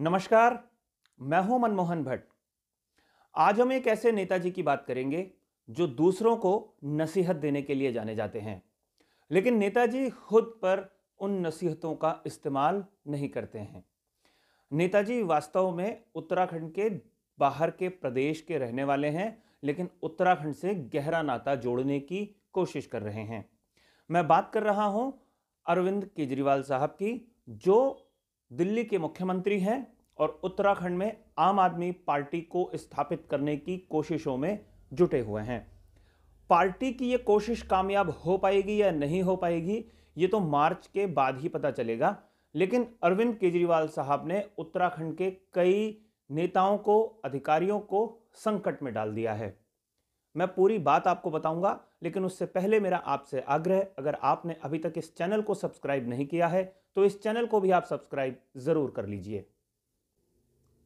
नमस्कार मैं हूं मनमोहन भट्ट आज हम एक ऐसे नेताजी की बात करेंगे जो दूसरों को नसीहत देने के लिए जाने जाते हैं लेकिन नेताजी खुद पर उन नसीहतों का इस्तेमाल नहीं करते हैं नेताजी वास्तव में उत्तराखंड के बाहर के प्रदेश के रहने वाले हैं लेकिन उत्तराखंड से गहरा नाता जोड़ने की कोशिश कर रहे हैं मैं बात कर रहा हूं अरविंद केजरीवाल साहब की जो दिल्ली के मुख्यमंत्री हैं और उत्तराखंड में आम आदमी पार्टी को स्थापित करने की कोशिशों में जुटे हुए हैं पार्टी की ये कोशिश कामयाब हो पाएगी या नहीं हो पाएगी ये तो मार्च के बाद ही पता चलेगा लेकिन अरविंद केजरीवाल साहब ने उत्तराखंड के कई नेताओं को अधिकारियों को संकट में डाल दिया है मैं पूरी बात आपको बताऊंगा लेकिन उससे पहले मेरा आपसे आग्रह अगर आपने अभी तक इस चैनल को सब्सक्राइब नहीं किया है तो इस चैनल को भी आप सब्सक्राइब ज़रूर कर लीजिए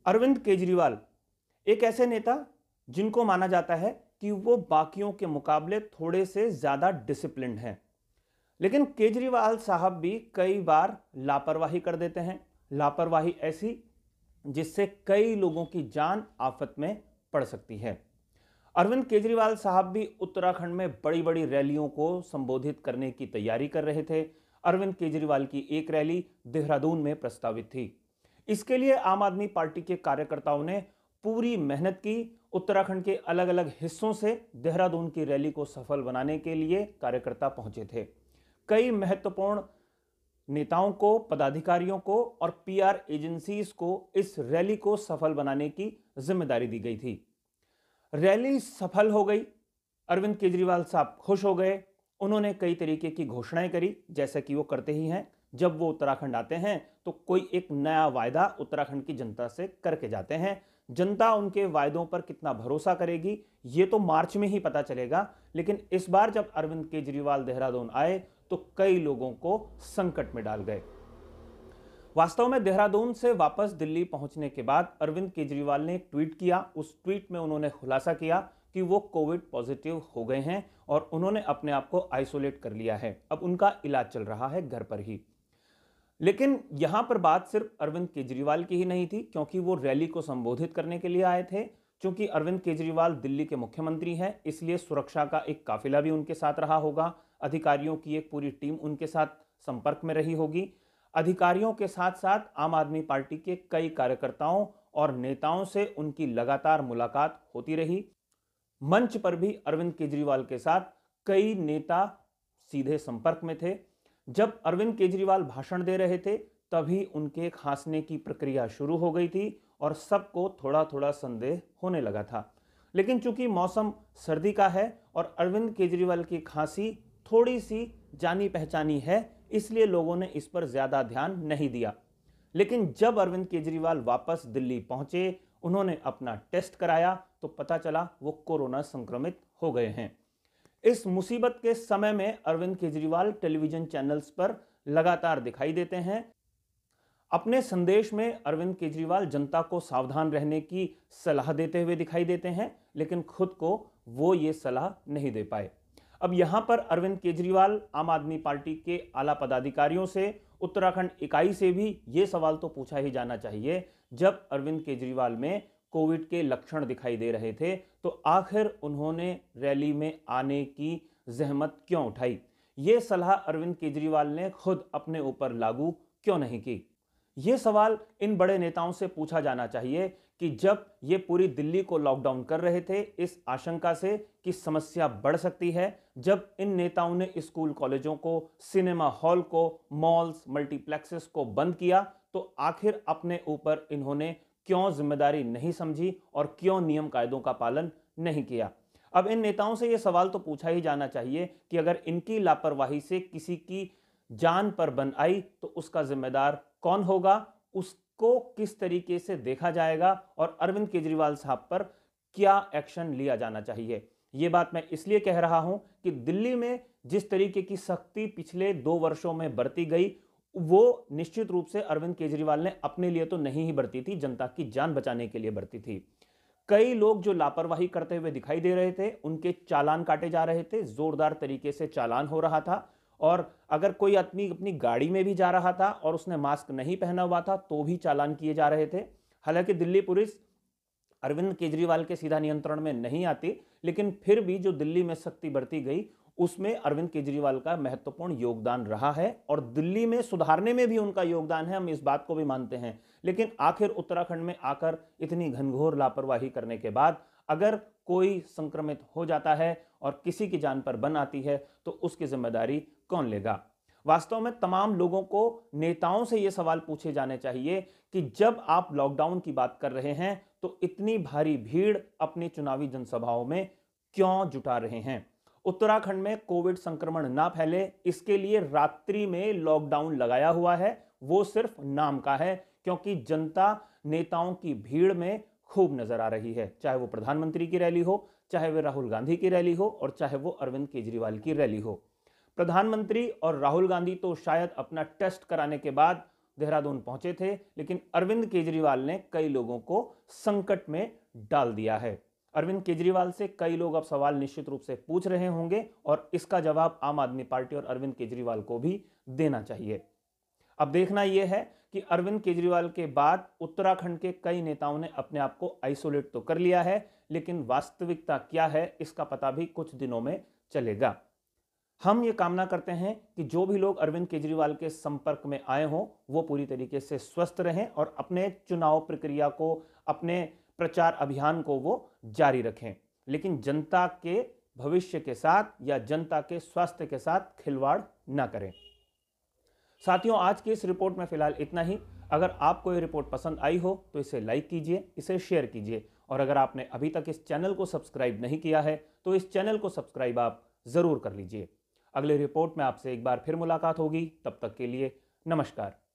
अरविंद केजरीवाल एक ऐसे नेता जिनको माना जाता है कि वो बाकियों के मुकाबले थोड़े से ज़्यादा डिसिप्लिन है लेकिन केजरीवाल साहब भी कई बार लापरवाही कर देते हैं लापरवाही ऐसी जिससे कई लोगों की जान आफत में पड़ सकती है अरविंद केजरीवाल साहब भी उत्तराखंड में बड़ी बड़ी रैलियों को संबोधित करने की तैयारी कर रहे थे अरविंद केजरीवाल की एक रैली देहरादून में प्रस्तावित थी इसके लिए आम आदमी पार्टी के कार्यकर्ताओं ने पूरी मेहनत की उत्तराखंड के अलग अलग हिस्सों से देहरादून की रैली को सफल बनाने के लिए कार्यकर्ता पहुंचे थे कई महत्वपूर्ण नेताओं को पदाधिकारियों को और पीआर एजेंसीज को इस रैली को सफल बनाने की जिम्मेदारी दी गई थी रैली सफल हो गई अरविंद केजरीवाल साहब खुश हो गए उन्होंने कई तरीके की घोषणाएं करी जैसा कि वो करते ही हैं जब वो उत्तराखंड आते हैं तो कोई एक नया वायदा उत्तराखंड की जनता से करके जाते हैं जनता उनके वायदों पर कितना भरोसा करेगी ये तो मार्च में ही पता चलेगा लेकिन इस बार जब अरविंद केजरीवाल देहरादून आए तो कई लोगों को संकट में डाल गए वास्तव में देहरादून से वापस दिल्ली पहुंचने के बाद अरविंद केजरीवाल ने एक ट्वीट किया उस ट्वीट में उन्होंने खुलासा किया कि वो कोविड पॉजिटिव हो गए हैं और उन्होंने अपने आप को आइसोलेट कर लिया है अब उनका इलाज चल रहा है घर पर ही लेकिन यहां पर बात सिर्फ अरविंद केजरीवाल की ही नहीं थी क्योंकि वो रैली को संबोधित करने के लिए आए थे चूंकि अरविंद केजरीवाल दिल्ली के मुख्यमंत्री हैं इसलिए सुरक्षा का एक काफिला भी उनके साथ रहा होगा अधिकारियों की एक पूरी टीम उनके साथ संपर्क में रही होगी अधिकारियों के साथ साथ आम आदमी पार्टी के कई कार्यकर्ताओं और नेताओं से उनकी लगातार मुलाकात होती रही मंच पर भी अरविंद केजरीवाल के साथ कई नेता सीधे संपर्क में थे जब अरविंद केजरीवाल भाषण दे रहे थे तभी उनके खांसने की प्रक्रिया शुरू हो गई थी और सबको थोड़ा थोड़ा संदेह होने लगा था लेकिन चूंकि मौसम सर्दी का है और अरविंद केजरीवाल की खांसी थोड़ी सी जानी पहचानी है इसलिए लोगों ने इस पर ज्यादा ध्यान नहीं दिया लेकिन जब अरविंद केजरीवाल वापस दिल्ली पहुंचे उन्होंने अपना टेस्ट कराया तो पता चला वो कोरोना संक्रमित हो गए हैं इस मुसीबत के समय में अरविंद केजरीवाल टेलीविजन चैनल्स पर लगातार दिखाई देते हैं अपने संदेश में अरविंद केजरीवाल जनता को सावधान रहने की सलाह देते हुए दिखाई देते हैं लेकिन खुद को वो ये सलाह नहीं दे पाए अब यहां पर अरविंद केजरीवाल आम आदमी पार्टी के आला पदाधिकारियों से उत्तराखंड इकाई से भी ये सवाल तो पूछा ही जाना चाहिए जब अरविंद केजरीवाल में कोविड के लक्षण दिखाई दे रहे थे तो आखिर उन्होंने रैली में आने की जहमत क्यों उठाई ये सलाह अरविंद केजरीवाल ने खुद अपने ऊपर लागू क्यों नहीं की ये सवाल इन बड़े नेताओं से पूछा जाना चाहिए कि जब ये पूरी दिल्ली को लॉकडाउन कर रहे थे इस आशंका से कि समस्या बढ़ सकती है जब इन नेताओं ने स्कूल कॉलेजों को सिनेमा हॉल को मॉल्स मल्टीप्लेक्सेस को बंद किया तो आखिर अपने ऊपर इन्होंने क्यों जिम्मेदारी नहीं समझी और क्यों नियम कायदों का पालन नहीं किया अब इन नेताओं से ये सवाल तो पूछा ही जाना चाहिए कि अगर इनकी लापरवाही से किसी की जान पर बन आई तो उसका जिम्मेदार कौन होगा उस को किस तरीके से देखा जाएगा और अरविंद केजरीवाल साहब पर क्या एक्शन लिया जाना चाहिए ये बात मैं इसलिए कह रहा हूं कि दिल्ली में जिस तरीके की सख्ती पिछले दो वर्षों में बरती गई वो निश्चित रूप से अरविंद केजरीवाल ने अपने लिए तो नहीं ही बरती थी जनता की जान बचाने के लिए बरती थी कई लोग जो लापरवाही करते हुए दिखाई दे रहे थे उनके चालान काटे जा रहे थे जोरदार तरीके से चालान हो रहा था और अगर कोई आदमी अपनी गाड़ी में भी जा रहा था और उसने मास्क नहीं पहना हुआ था तो भी चालान किए जा रहे थे हालांकि दिल्ली पुलिस अरविंद केजरीवाल के सीधा नियंत्रण में नहीं आती लेकिन फिर भी जो दिल्ली में सख्ती बढ़ती गई उसमें अरविंद केजरीवाल का महत्वपूर्ण योगदान रहा है और दिल्ली में सुधारने में भी उनका योगदान है हम इस बात को भी मानते हैं लेकिन आखिर उत्तराखंड में आकर इतनी घनघोर लापरवाही करने के बाद अगर कोई संक्रमित हो जाता है और किसी की जान पर बन आती है तो उसकी जिम्मेदारी कौन लेगा वास्तव में तमाम लोगों को नेताओं से ये सवाल पूछे जाने चाहिए कि जब आप लॉकडाउन की बात कर रहे हैं तो इतनी भारी भीड़ अपनी चुनावी जनसभाओं में क्यों जुटा रहे हैं उत्तराखंड में कोविड संक्रमण ना फैले इसके लिए रात्रि में लॉकडाउन लगाया हुआ है वो सिर्फ नाम का है क्योंकि जनता नेताओं की भीड़ में खूब नजर आ रही है चाहे वो प्रधानमंत्री की रैली हो चाहे वे राहुल गांधी की रैली हो और चाहे वो अरविंद केजरीवाल की रैली हो प्रधानमंत्री और राहुल गांधी तो शायद अपना टेस्ट कराने के बाद देहरादून पहुंचे थे लेकिन अरविंद केजरीवाल ने कई लोगों को संकट में डाल दिया है अरविंद केजरीवाल से कई लोग अब सवाल निश्चित रूप से पूछ रहे होंगे और इसका जवाब आम आदमी पार्टी और अरविंद केजरीवाल को भी देना चाहिए अब देखना यह है कि अरविंद केजरीवाल के बाद उत्तराखंड के कई नेताओं ने अपने आप को आइसोलेट तो कर लिया है लेकिन वास्तविकता क्या है इसका पता भी कुछ दिनों में चलेगा हम ये कामना करते हैं कि जो भी लोग अरविंद केजरीवाल के संपर्क में आए हों वो पूरी तरीके से स्वस्थ रहें और अपने चुनाव प्रक्रिया को अपने प्रचार अभियान को वो जारी रखें लेकिन जनता के भविष्य के साथ या जनता के स्वास्थ्य के साथ खिलवाड़ ना करें साथियों आज की इस रिपोर्ट में फिलहाल इतना ही अगर आपको ये रिपोर्ट पसंद आई हो तो इसे लाइक कीजिए इसे शेयर कीजिए और अगर आपने अभी तक इस चैनल को सब्सक्राइब नहीं किया है तो इस चैनल को सब्सक्राइब आप ज़रूर कर लीजिए अगले रिपोर्ट में आपसे एक बार फिर मुलाकात होगी तब तक के लिए नमस्कार